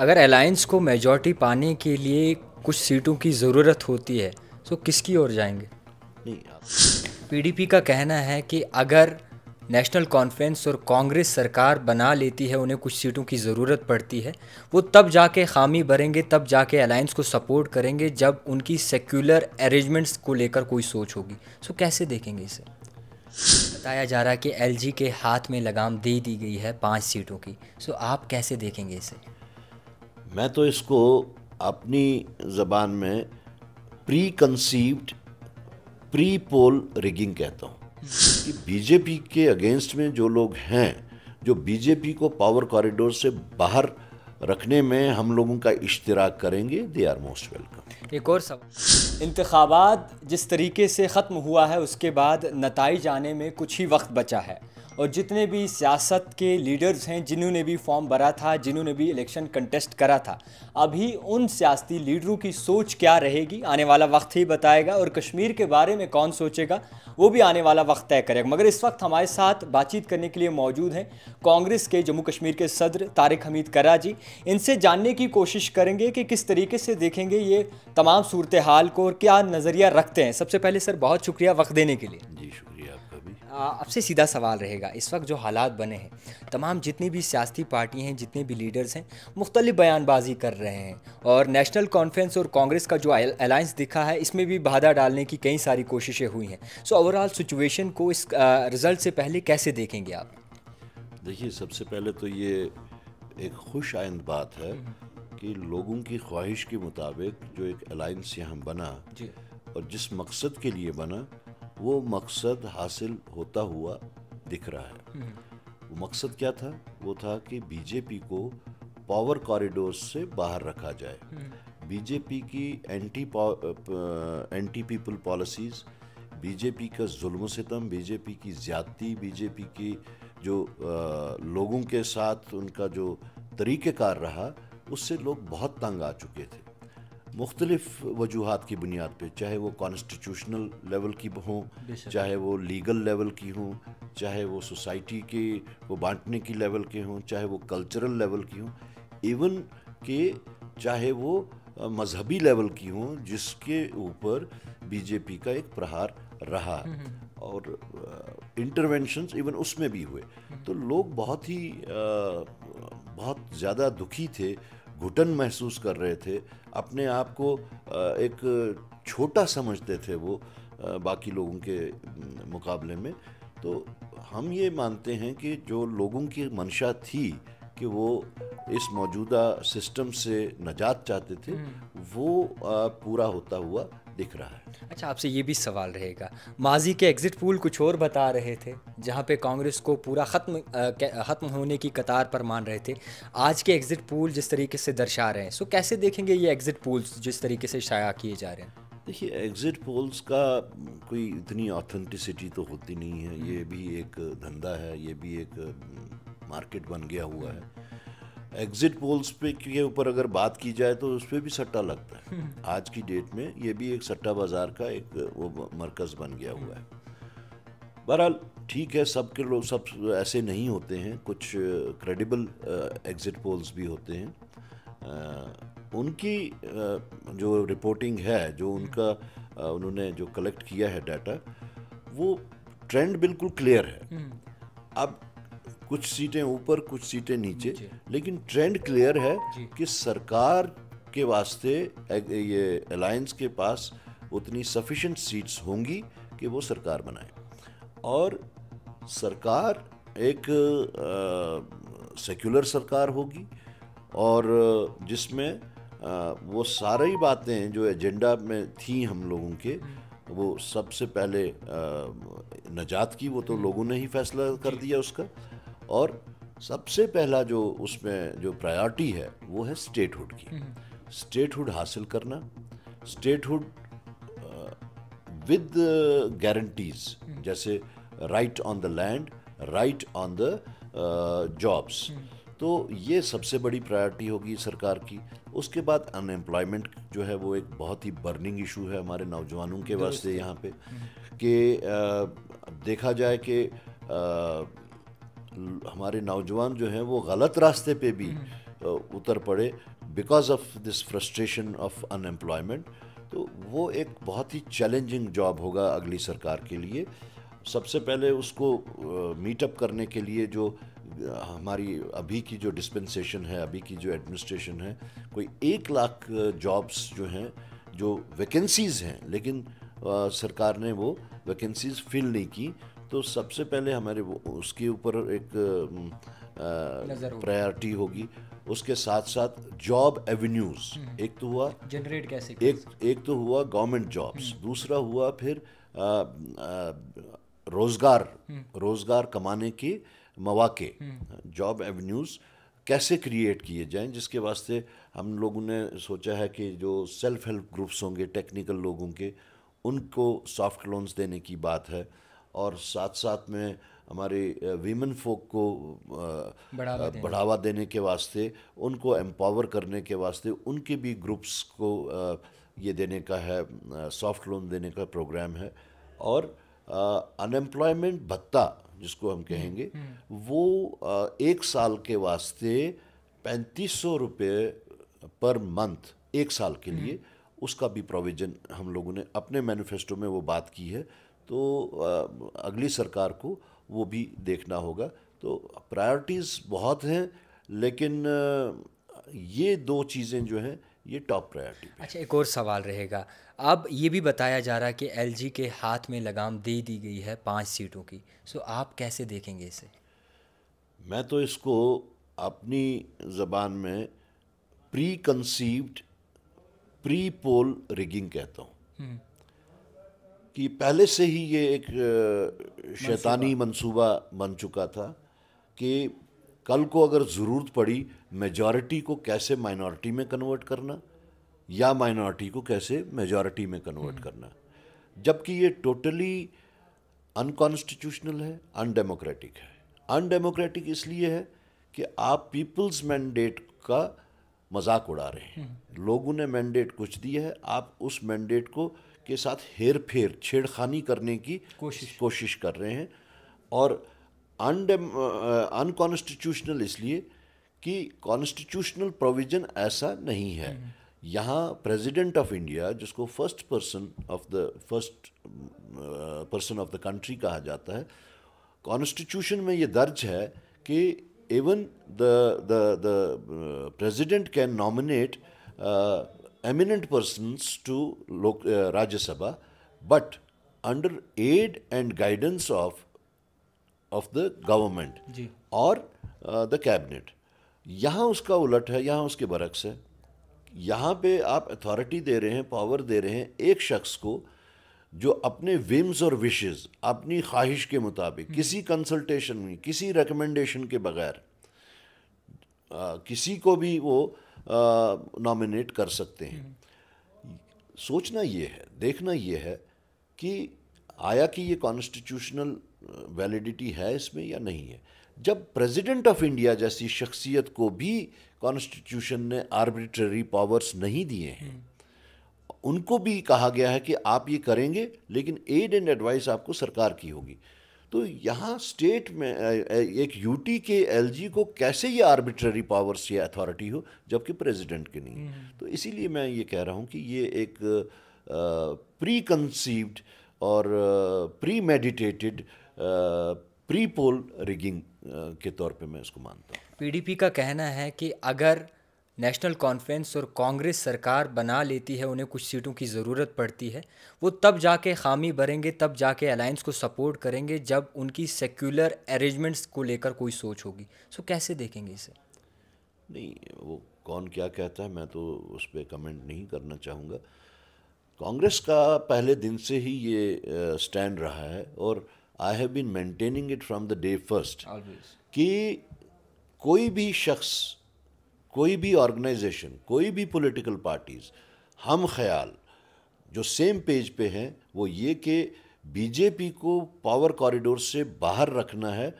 अगर अलायंस को मेजॉरिटी पाने के लिए कुछ सीटों की ज़रूरत होती है तो किसकी ओर जाएंगे पीडीपी का कहना है कि अगर नेशनल कॉन्फ्रेंस और कांग्रेस सरकार बना लेती है उन्हें कुछ सीटों की ज़रूरत पड़ती है वो तब जाके खामी भरेंगे तब जाके अलायंस को सपोर्ट करेंगे जब उनकी सेक्युलर अरेंजमेंट्स को लेकर कोई सोच होगी सो कैसे देखेंगे इसे बताया जा रहा है कि एलजी के हाथ में लगाम दे दी गई है पाँच सीटों की सो आप कैसे देखेंगे इसे मैं तो इसको अपनी ज़बान में preconceived pre poll rigging कहता हूँ कि बीजेपी के अगेंस्ट में जो लोग हैं जो बीजेपी को पावर कॉरिडोर से बाहर रखने में हम लोगों का इश्तराक करेंगे दे आर मोस्ट वेलकम एक और सवाल इंतबात जिस तरीके से ख़त्म हुआ है उसके बाद नतज आने में कुछ ही वक्त बचा है और जितने भी सियासत के लीडर्स हैं जिन्होंने भी फॉर्म भरा था जिन्होंने भी इलेक्शन कंटेस्ट करा था अभी उन सियासी लीडरों की सोच क्या रहेगी आने वाला वक्त ही बताएगा और कश्मीर के बारे में कौन सोचेगा वो भी आने वाला वक्त तय करेगा मगर इस वक्त हमारे साथ बातचीत करने के लिए मौजूद हैं कांग्रेस के जम्मू कश्मीर के सदर तारिक हमीद करा जी इनसे जानने की कोशिश करेंगे कि किस तरीके से देखेंगे ये तमाम सूरत हाल को और क्या नज़रिया रखते हैं सबसे पहले सर बहुत शुक्रिया वक्त देने के लिए जी शुक्रिया आपसे सीधा सवाल रहेगा इस वक्त जो हालात बने हैं तमाम जितनी भी सियासी पार्टियाँ हैं जितने भी लीडर्स हैं मुख्तलिफ बयानबाजी कर रहे हैं और नेशनल कॉन्फ्रेंस और कांग्रेस का जो अलायंस दिखा है इसमें भी बाधा डालने की कई सारी कोशिशें हुई हैं सो ओवरऑल सिचुएशन को इस रिज़ल्ट से पहले कैसे देखेंगे आप देखिए सबसे पहले तो ये एक खुश आइंद बात है कि लोगों की ख्वाहिश के मुताबिक जो एक अलायंस यहाँ बना और जिस मकसद के लिए बना वो मकसद हासिल होता हुआ दिख रहा है वो मकसद क्या था वो था कि बीजेपी को पावर कॉरिडोर से बाहर रखा जाए बीजेपी की anti anti people policies BJP का जुल्म सितम बीजेपी की ज्यादती बीजेपी की जो आ, लोगों के साथ उनका जो तरीक़ेकार रहा उससे लोग बहुत तंग आ चुके थे मुख्तलिफ वजूहत की बुनियाद पर चाहे वो कॉन्स्टिट्यूशनल लेवल की हों चाहे वो लीगल लेवल की हों चाहे वो सोसाइटी के वो बांटने की लेवल के हों चाहे वो कल्चरल लेवल की हों इवन के चाहे वो मजहबी लेवल की हों जिसके ऊपर बीजेपी का एक प्रहार रहा हम्म, हम्म। और इंटरवेंशन इवन उसमें भी हुए हम्म। तो लोग बहुत ही बहुत ज़्यादा दुखी थे घुटन महसूस कर रहे थे अपने आप को एक छोटा समझते थे वो बाकी लोगों के मुकाबले में तो हम ये मानते हैं कि जो लोगों की मंशा थी कि वो इस मौजूदा सिस्टम से नजात चाहते थे हम्म। वो पूरा होता हुआ दिख रहा है अच्छा आपसे ये भी सवाल रहेगा माजी के एग्ज़िट पोल कुछ और बता रहे थे जहाँ पे कांग्रेस को पूरा ख़त्म ख़त्म होने की कतार पर मान रहे थे आज के एग्ज़िट पोल जिस तरीके से दर्शा रहे हैं सो कैसे देखेंगे ये एग्ज़िट पोल्स जिस तरीके से शाया किए जा रहे हैं देखिए एग्ज़िट पोल्स का कोई इतनी ऑथेंटिसिटी तो होती नहीं है ये भी एक धंधा है ये भी एक मार्केट बन गया हुआ है एग्जिट पोल्स पे के ऊपर अगर बात की जाए तो उस पर भी सट्टा लगता है हम्म। आज की डेट में ये भी एक सट्टा बाज़ार का एक वो मरकज़ बन गया हुआ है बहरहाल ठीक है सबके लोग सब ऐसे नहीं होते हैं कुछ क्रेडिबल एग्ज़िट पोल्स भी होते हैं आ, उनकी आ, जो रिपोर्टिंग है जो उनका आ, उन्होंने जो कलेक्ट किया है डाटा वो ट्रेंड बिल्कुल क्लियर है हम्म। अब कुछ सीटें ऊपर कुछ सीटें नीचे लेकिन ट्रेंड क्लियर है कि सरकार के वास्ते ये अलायंस के पास उतनी सफिशेंट सीट्स होंगी कि वो सरकार बनाए और सरकार एक सेक्युलर सरकार होगी और जिसमें आ, वो सारी बातें जो एजेंडा में थी हम लोगों के हम्म। वो सबसे पहले आ, नजात की वो तो हम्म। लोगों ने ही फैसला कर दिया उसका और सबसे पहला जो उसमें जो प्रायोरिटी है वो है स्टेटहुड की स्टेटहुड हम्म। हासिल करना स्टेटहुड विद गारंटीज जैसे right on the land right on the jobs तो ये सबसे बड़ी प्रायोरिटी होगी सरकार की उसके बाद अनएम्प्लॉयमेंट जो है वो एक बहुत ही बर्निंग इशू है हमारे नौजवानों के वास्ते यहाँ पे हम्म। कि देखा जाए कि हमारे नौजवान जो हैं वो गलत रास्ते पे भी हम्म। उतर पड़े because of this frustration of unemployment तो वो एक बहुत ही चैलेंजिंग जॉब होगा अगली सरकार के लिए सबसे पहले उसको मीटअप करने के लिए जो हमारी अभी की जो डिस्पेंसेशन है अभी की जो एडमिनिस्ट्रेशन है कोई एक लाख जॉब्स जो हैं जो वैकेंसीज़ हैं लेकिन सरकार ने वो वैकेंसीज़ फिल नहीं की तो सबसे पहले हमारे उसके ऊपर एक प्रायोरिटी होगी उसके साथ साथ जॉब एवेन्यूज एक तो हुआ जनरेट कैसे एक एक तो हुआ गवर्नमेंट हम्म। जॉब्स दूसरा हुआ फिर आ, आ, रोजगार हम्म। रोजगार कमाने के मौाक़े जॉब हम्म। एवेन्यूज़ कैसे क्रिएट किए जाएं जिसके वास्ते हम लोगों ने सोचा है कि जो सेल्फ हेल्प ग्रुप्स होंगे टेक्निकल लोगों के उनको सॉफ्ट लोन्स देने की बात है और साथ साथ में हमारे वीमेन फोक को बढ़ावा, बढ़ावा देने के वास्ते उनको एम्पावर करने के वास्ते उनके भी ग्रुप्स को ये देने का है सॉफ्ट लोन देने का प्रोग्राम है और अनएम्प्लॉयमेंट भत्ता जिसको हम कहेंगे हम्म, हम्म। वो एक साल के वास्ते पैंतीस सौ रुपये पर मंथ एक साल के लिए हम्म। उसका भी प्रोविजन हम लोगों ने अपने मैनिफेस्टो में वो बात की है तो अगली सरकार को वो भी देखना होगा तो प्रायोरिटीज़ बहुत हैं लेकिन ये दो चीज़ें जो हैं ये टॉप प्रायोरिटी अच्छा एक और सवाल रहेगा अब ये भी बताया जा रहा है कि एलजी के हाथ में लगाम दे दी गई है पांच सीटों की सो आप कैसे देखेंगे इसे मैं तो इसको अपनी ज़बान में preconceived pre poll rigging कहता हूँ हम्म। कि पहले से ही ये एक शैतानी मंसूबा बन चुका था कि कल को अगर ज़रूरत पड़ी मेजॉरिटी को कैसे माइनॉरिटी में कन्वर्ट करना या माइनॉरिटी को कैसे मेजॉरिटी में कन्वर्ट हम्म। करना जबकि ये टोटली अनकॉन्स्टिट्यूशनल है अनडेमोक्रेटिक है अनडेमोक्रेटिक इसलिए है कि आप पीपल्स मैंडेट का मजाक उड़ा रहे हैं हम्म। लोगों ने मैंडेट कुछ दिया है आप उस मैंडेट को के साथ हेर फेर छेड़खानी करने की कोशिश कोशिश कर रहे हैं और अनकॉन्स्टिट्यूशनल इसलिए कि कॉन्स्टिट्यूशनल प्रोविजन ऐसा नहीं है हम्म। यहाँ प्रेसिडेंट ऑफ इंडिया जिसको first person of the first person of the country कहा जाता है कॉन्स्टिट्यूशन में ये दर्ज है कि even the the the president can nominate eminent persons to uh, Rajya Sabha, but under aid and guidance of of the government और the cabinet यहाँ उसका उलट है यहाँ उसके बरक्स है यहाँ पे आप अथॉरिटी दे रहे हैं पावर दे रहे हैं एक शख्स को जो अपने विम्स और विशेज़ अपनी ख्वाहिश के मुताबिक हम्म। किसी कंसल्टेशन में किसी रिकमेंडेशन के बगैर uh, किसी को भी वो नॉमिनेट कर सकते हैं सोचना ये है देखना ये है कि आया कि ये कॉन्स्टिट्यूशनल वैलिडिटी है इसमें या नहीं है जब प्रेसिडेंट ऑफ इंडिया जैसी शख्सियत को भी कॉन्स्टिट्यूशन ने आर्बिट्ररी पावर्स नहीं दिए हैं उनको भी कहा गया है कि आप ये करेंगे लेकिन एड एंड एडवाइस आपको सरकार की होगी तो यहाँ स्टेट में एक यूटी के एलजी को कैसे ये आर्बिट्ररी पावर्स या अथॉरिटी हो जबकि प्रेसिडेंट के नहीं है हम्म, हम्म। तो इसीलिए मैं ये कह रहा हूँ कि ये एक प्री कंसीव्ड और premeditated pre poll rigging के तौर पे मैं इसको मानता हूँ पीडीपी का कहना है कि अगर नेशनल कॉन्फ्रेंस और कांग्रेस सरकार बना लेती है उन्हें कुछ सीटों की ज़रूरत पड़ती है वो तब जाके खामी भरेंगे तब जाके अलायंस को सपोर्ट करेंगे जब उनकी सेक्युलर अरेंजमेंट्स को लेकर कोई सोच होगी सो कैसे देखेंगे इसे नहीं वो कौन क्या कहता है मैं तो उस पर कमेंट नहीं करना चाहूँगा कांग्रेस का पहले दिन से ही ये स्टैंड uh, रहा है और I have been maintaining it from the day first कि कोई भी शख्स कोई भी ऑर्गेनाइजेशन कोई भी पॉलिटिकल पार्टीज़ हम ख्याल जो सेम पेज पे हैं वो ये कि बीजेपी को पावर कॉरिडोर से बाहर रखना है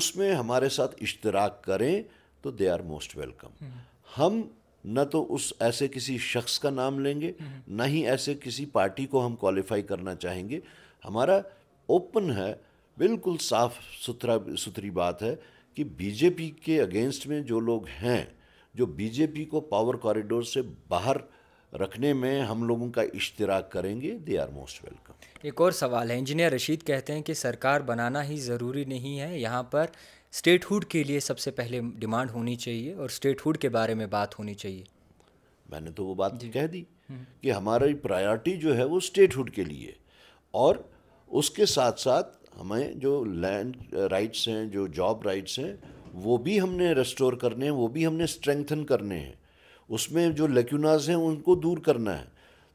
उसमें हमारे साथ इश्तराक करें तो दे आर मोस्ट वेलकम हम न तो उस ऐसे किसी शख्स का नाम लेंगे हम्म। ना ही ऐसे किसी पार्टी को हम क्वालिफाई करना चाहेंगे हमारा ओपन है बिल्कुल साफ सुथरा सुथरी बात है कि बीजेपी के अगेंस्ट में जो लोग हैं जो बीजेपी को पावर कॉरिडोर से बाहर रखने में हम लोगों का इश्तराक करेंगे दे आर मोस्ट वेलकम एक और सवाल है इंजीनियर रशीद कहते हैं कि सरकार बनाना ही ज़रूरी नहीं है यहाँ पर स्टेटहुड के लिए सबसे पहले डिमांड होनी चाहिए और स्टेटहुड के बारे में बात होनी चाहिए मैंने तो वो बात कह दी हम्म। कि हमारी प्रायोरिटी जो है वो स्टेटहुड के लिए और उसके साथ साथ हमें जो लैंड राइट्स हैं जो जॉब राइट्स हैं वो भी हमने रेस्टोर करने हैं वो भी हमने स्ट्रेंथन करने हैं उसमें जो लेक्यूनाज हैं उनको दूर करना है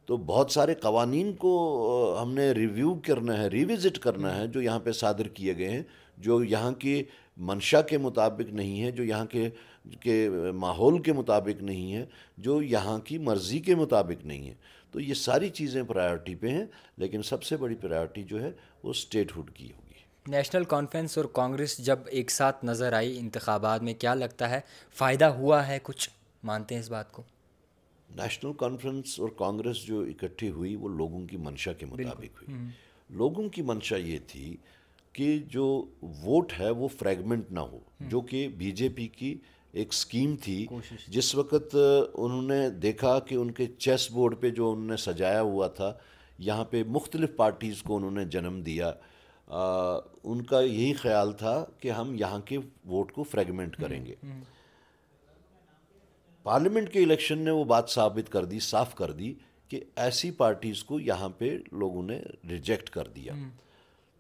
तो बहुत सारे कवानीन को हमने रिव्यू करना है रिविज़िट करना है जो यहाँ पे सादर किए गए हैं जो यहाँ की मंशा के मुताबिक नहीं है जो यहाँ के के माहौल के मुताबिक नहीं है जो यहाँ की मर्ज़ी के मुताबिक नहीं है तो ये सारी चीज़ें प्रायोरिटी पे हैं लेकिन सबसे बड़ी प्रायोरिटी जो है वो स्टेटहुड की होगी नेशनल कॉन्फ्रेंस और कांग्रेस जब एक साथ नज़र आई इंतबात में क्या लगता है फ़ायदा हुआ है कुछ मानते हैं इस बात को नेशनल कॉन्फ्रेंस और कांग्रेस जो इकट्ठी हुई वो लोगों की मंशा के मुताबिक हुई हम्म। लोगों की मंशा ये थी कि जो वोट है वो फ्रेगमेंट ना हो हम्म। जो कि बीजेपी की एक स्कीम थी जिस वक्त उन्होंने देखा कि उनके चेस बोर्ड पर जो उन्होंने सजाया हुआ था यहाँ पे मुख्तलिफ़ पार्टीज़ को उन्होंने जन्म दिया आ, उनका यही ख्याल था कि हम यहाँ के वोट को फ्रेगमेंट हम्म, करेंगे हम्म। पार्लियामेंट के इलेक्शन ने वो बात साबित कर दी साफ कर दी कि ऐसी पार्टीज़ को यहाँ पे लोगों ने रिजेक्ट कर दिया हम्म।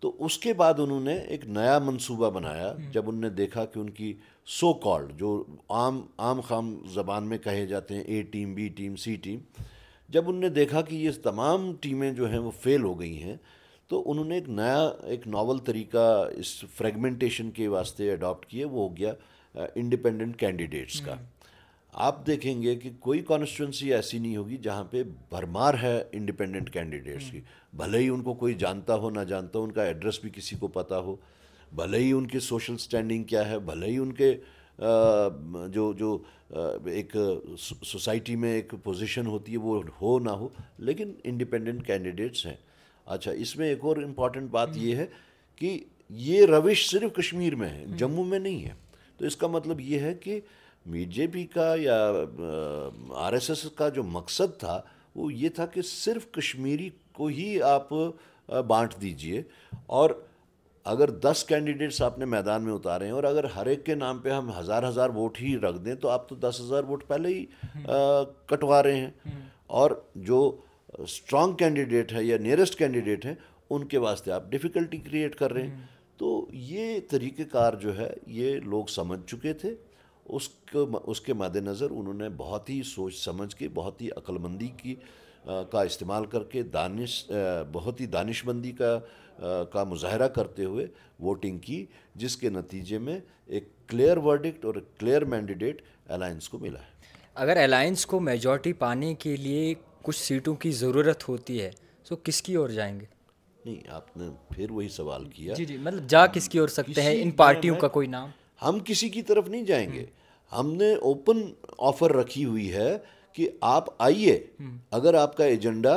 तो उसके बाद उन्होंने एक नया मंसूबा बनाया जब उनने देखा कि उनकी सो कॉल्ड जो आम आम खाम जबान में कहे जाते हैं A team B team C team जब उनने देखा कि ये तमाम टीमें जो हैं वो फेल हो गई हैं तो उन्होंने एक नया एक नावल तरीका इस फ्रेगमेंटेशन के वास्ते अडॉप्ट किया वो हो गया इंडिपेंडेंट कैंडिडेट्स का हम्म। आप देखेंगे कि कोई कॉन्स्टिट्यूंसी ऐसी नहीं होगी जहाँ पे भरमार है इंडिपेंडेंट कैंडिडेट्स की हम्म। भले ही उनको कोई जानता हो ना जानता हो उनका एड्रेस भी किसी को पता हो भले ही उनकी सोशल स्टैंडिंग क्या है भले ही उनके जो जो एक सोसाइटी में एक पोजीशन होती है वो हो ना हो लेकिन इंडिपेंडेंट कैंडिडेट्स हैं अच्छा इसमें एक और इम्पॉर्टेंट बात हम्म। ये है कि ये रविश सिर्फ कश्मीर में है हम्म। जम्मू में नहीं है तो इसका मतलब ये है कि बीजेपी का या आरएसएस का जो मकसद था वो ये था कि सिर्फ कश्मीरी को ही आप बांट दीजिए और अगर दस कैंडिडेट्स आपने मैदान में उतारे हैं और अगर हर एक के नाम पे हम हज़ार हज़ार वोट ही रख दें तो आप तो दस हज़ार वोट पहले ही हम्म। कटवा रहे हैं और जो स्ट्रांग कैंडिडेट है या नियरेस्ट कैंडिडेट है उनके वास्ते आप डिफ़िकल्टी क्रिएट कर रहे हैं हम्म। तो ये तरीक़ेकार जो है ये लोग समझ चुके थे उसको उसके मद्देनज़र उन्होंने बहुत ही सोच समझ के बहुत ही अक्लमंदी की आ, का इस्तेमाल करके दानिश आ, बहुत ही दानिशमंदी का आ, का मुजाहरा करते हुए वोटिंग की जिसके नतीजे में एक क्लियर वर्डिक्ट और क्लियर मैंडिडेट अलायंस को मिला है अगर अलायंस को मेजॉरिटी पाने के लिए कुछ सीटों की ज़रूरत होती है तो किसकी ओर जाएंगे नहीं आपने फिर वही सवाल किया जी जी मतलब जा किसकी ओर सकते हैं इन पार्टियों का कोई नाम हम किसी की तरफ नहीं जाएंगे हम्म। हमने ओपन ऑफर रखी हुई है कि आप आइए हम्म। अगर आपका एजेंडा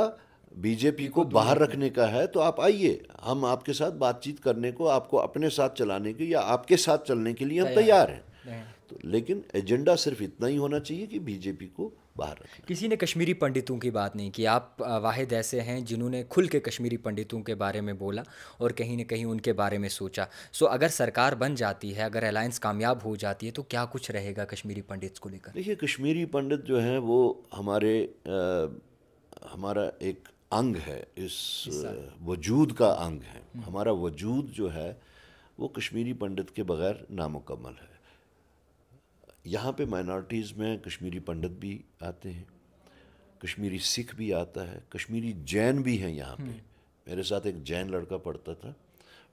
बीजेपी को तो बाहर रखने का है तो आप आइए हम आपके साथ बातचीत करने को आपको अपने साथ चलाने के या आपके साथ चलने के लिए हम तैयार हैं तो लेकिन एजेंडा सिर्फ इतना ही होना चाहिए कि बीजेपी को बाहर किसी ने कश्मीरी पंडितों की बात नहीं की आप वाहिद ऐसे हैं जिन्होंने खुल के कश्मीरी पंडितों के बारे में बोला और कहीं ना कहीं उनके बारे में सोचा सो अगर सरकार बन जाती है अगर अलायंस कामयाब हो जाती है तो क्या कुछ रहेगा कश्मीरी पंडित को लेकर देखिए कश्मीरी पंडित जो हैं वो हमारे आ, हमारा एक अंग है इस वजूद का अंग है हमारा वजूद जो है वो कश्मीरी पंडित के बगैर नामुकम्मल है यहाँ पे माइनॉरिटीज़ में कश्मीरी पंडित भी आते हैं कश्मीरी सिख भी आता है कश्मीरी जैन भी हैं यहाँ पे हम्म। मेरे साथ एक जैन लड़का पढ़ता था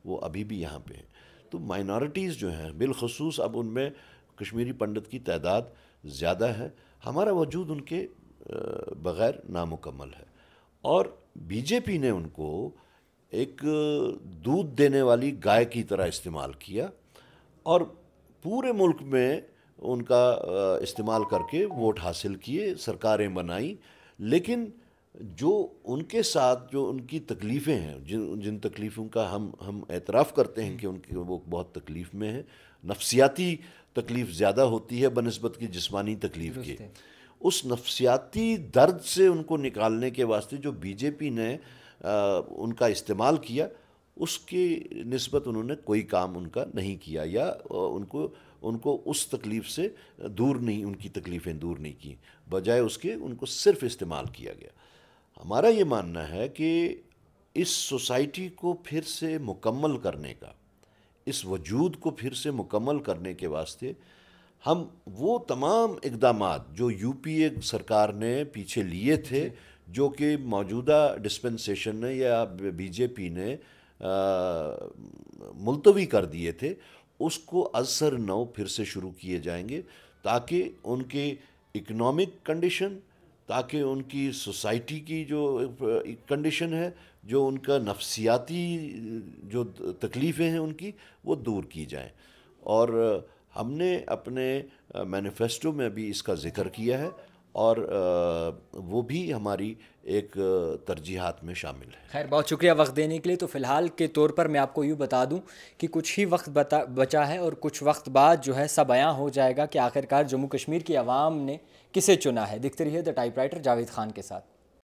वो अभी भी यहाँ पे है तो माइनॉरिटीज़ जो हैं बिलखसूस अब उनमें कश्मीरी पंडित की तादाद ज़्यादा है हमारा वजूद उनके बग़ैर नामुकम्मल है और बीजेपी ने उनको एक दूध देने वाली गाय की तरह इस्तेमाल किया और पूरे मुल्क में उनका इस्तेमाल करके वोट हासिल किए सरकारें बनाई लेकिन जो उनके साथ जो उनकी तकलीफ़ें हैं जिन जिन तकलीफ़ों का हम हम एतराफ़ करते हैं कि उनके वो बहुत तकलीफ़ में है नफ्सियाती तकलीफ़ ज़्यादा होती है बनस्बत की जिस्मानी तकलीफ़ के उस नफ्सियाती दर्द से उनको निकालने के वास्ते जो बीजेपी ने आ, उनका इस्तेमाल किया उसके नस्बत उन्होंने कोई काम उनका नहीं किया या उनको उनको उस तकलीफ़ से दूर नहीं उनकी तकलीफ़ें दूर नहीं की बजाय उसके उनको सिर्फ इस्तेमाल किया गया हमारा ये मानना है कि इस सोसाइटी को फिर से मुकम्मल करने का इस वजूद को फिर से मुकम्मल करने के वास्ते हम वो तमाम इकदाम जो यूपीए सरकार ने पीछे लिए थे जो कि मौजूदा डिस्पेंसेशन ने या बीजेपी ने मुलतवी कर दिए थे उसको असर नौ फिर से शुरू किए जाएंगे ताकि उनके इकोनॉमिक कंडीशन ताकि उनकी सोसाइटी की जो कंडीशन है जो उनका नफसियाती जो तकलीफ़ें हैं उनकी वो दूर की जाएं और हमने अपने मैनिफेस्टो में भी इसका ज़िक्र किया है और वो भी हमारी एक तरजीहत में शामिल है खैर बहुत शुक्रिया वक्त देने के लिए तो फ़िलहाल के तौर पर मैं आपको यूँ बता दूं कि कुछ ही वक्त बता बचा है और कुछ वक्त बाद जो है सब आया हो जाएगा कि आखिरकार जम्मू कश्मीर की आवाम ने किसे चुना है दिखते रहिए द टाइपराइटर जावेद खान के साथ